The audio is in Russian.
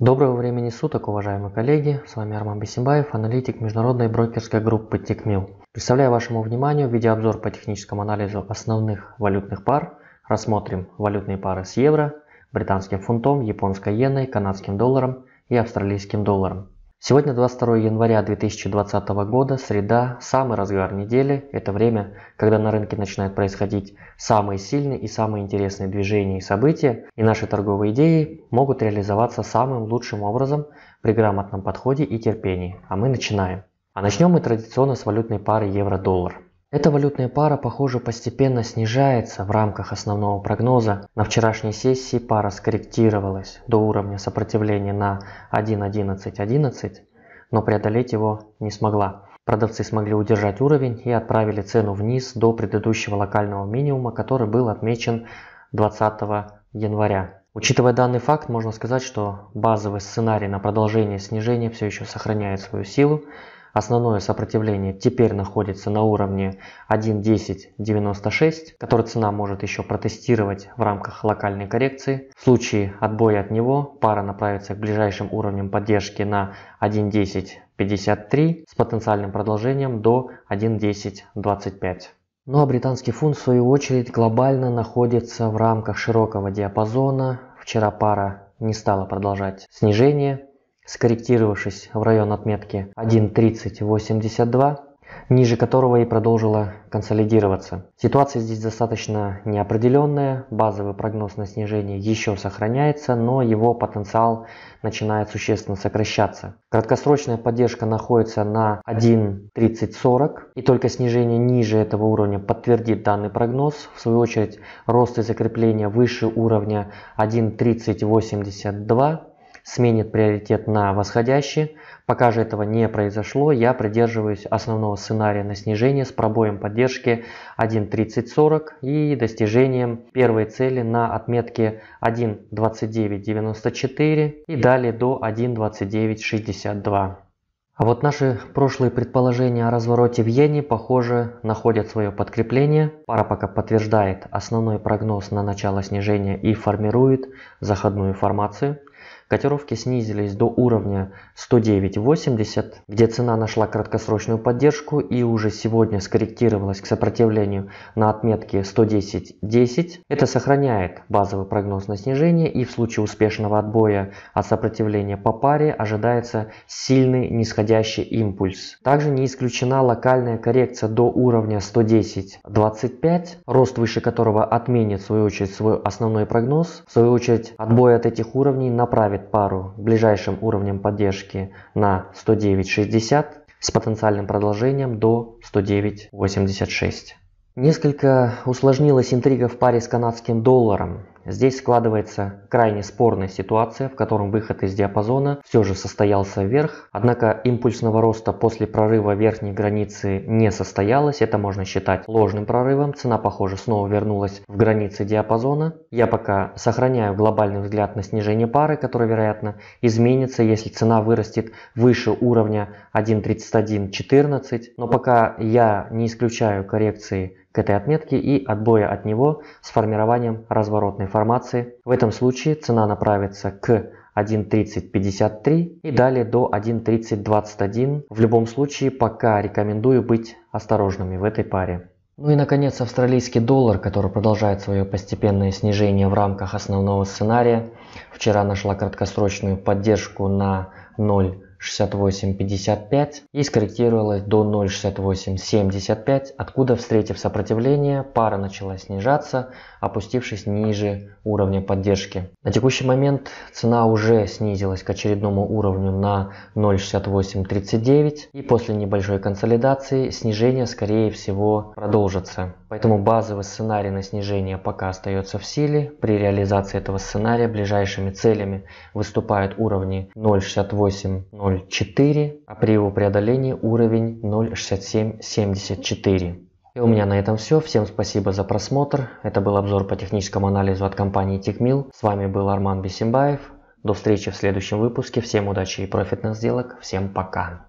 Доброго времени суток, уважаемые коллеги. С вами Арман Бесимбаев, аналитик международной брокерской группы TechMill. Представляю вашему вниманию видеообзор по техническому анализу основных валютных пар. Рассмотрим валютные пары с евро, британским фунтом, японской иеной, канадским долларом и австралийским долларом. Сегодня 22 января 2020 года, среда, самый разгар недели. Это время, когда на рынке начинают происходить самые сильные и самые интересные движения и события, и наши торговые идеи могут реализоваться самым лучшим образом при грамотном подходе и терпении. А мы начинаем. А начнем мы традиционно с валютной пары евро-доллар. Эта валютная пара, похоже, постепенно снижается в рамках основного прогноза. На вчерашней сессии пара скорректировалась до уровня сопротивления на 1.11.11, но преодолеть его не смогла. Продавцы смогли удержать уровень и отправили цену вниз до предыдущего локального минимума, который был отмечен 20 января. Учитывая данный факт, можно сказать, что базовый сценарий на продолжение снижения все еще сохраняет свою силу. Основное сопротивление теперь находится на уровне 1.10.96, который цена может еще протестировать в рамках локальной коррекции. В случае отбоя от него пара направится к ближайшим уровням поддержки на 1.10.53 с потенциальным продолжением до 1.10.25. Ну а британский фунт в свою очередь глобально находится в рамках широкого диапазона. Вчера пара не стала продолжать снижение, скорректировавшись в район отметки 1.3082, ниже которого и продолжила консолидироваться. Ситуация здесь достаточно неопределенная, базовый прогноз на снижение еще сохраняется, но его потенциал начинает существенно сокращаться. Краткосрочная поддержка находится на 1.3040 и только снижение ниже этого уровня подтвердит данный прогноз. В свою очередь рост и закрепление выше уровня 1.3082 сменит приоритет на восходящий. Пока же этого не произошло, я придерживаюсь основного сценария на снижение с пробоем поддержки 1.3040 и достижением первой цели на отметке 1.2994 и далее до 1.2962. А вот наши прошлые предположения о развороте в иене, похоже, находят свое подкрепление. Пара пока подтверждает основной прогноз на начало снижения и формирует заходную формацию. Котировки снизились до уровня 109.80, где цена нашла краткосрочную поддержку и уже сегодня скорректировалась к сопротивлению на отметке 110.10. Это сохраняет базовый прогноз на снижение и в случае успешного отбоя от сопротивления по паре ожидается сильный нисходящий импульс. Также не исключена локальная коррекция до уровня 110.25, рост выше которого отменит в свою очередь свой основной прогноз. В свою очередь отбой от этих уровней направит поставит пару ближайшим уровнем поддержки на 109.60 с потенциальным продолжением до 109.86. Несколько усложнилась интрига в паре с канадским долларом. Здесь складывается крайне спорная ситуация, в котором выход из диапазона все же состоялся вверх, однако импульсного роста после прорыва верхней границы не состоялось, это можно считать ложным прорывом, цена похоже снова вернулась в границы диапазона. Я пока сохраняю глобальный взгляд на снижение пары, которое вероятно изменится, если цена вырастет выше уровня 1.3114, но пока я не исключаю коррекции этой отметке и отбоя от него с формированием разворотной формации. В этом случае цена направится к 1.3053 и далее до 1.3021. В любом случае пока рекомендую быть осторожными в этой паре. Ну и наконец австралийский доллар, который продолжает свое постепенное снижение в рамках основного сценария. Вчера нашла краткосрочную поддержку на 0. 0,6855 и скорректировалась до 0,6875, откуда, встретив сопротивление, пара начала снижаться, опустившись ниже уровня поддержки. На текущий момент цена уже снизилась к очередному уровню на 0,6839 и после небольшой консолидации снижение скорее всего продолжится. Поэтому базовый сценарий на снижение пока остается в силе. При реализации этого сценария ближайшими целями выступают уровни 0,68 0.4, а при его преодолении уровень 0.6774. И у меня на этом все. Всем спасибо за просмотр. Это был обзор по техническому анализу от компании TechMill. С вами был Арман Бесимбаев. До встречи в следующем выпуске. Всем удачи и профитных сделок. Всем пока.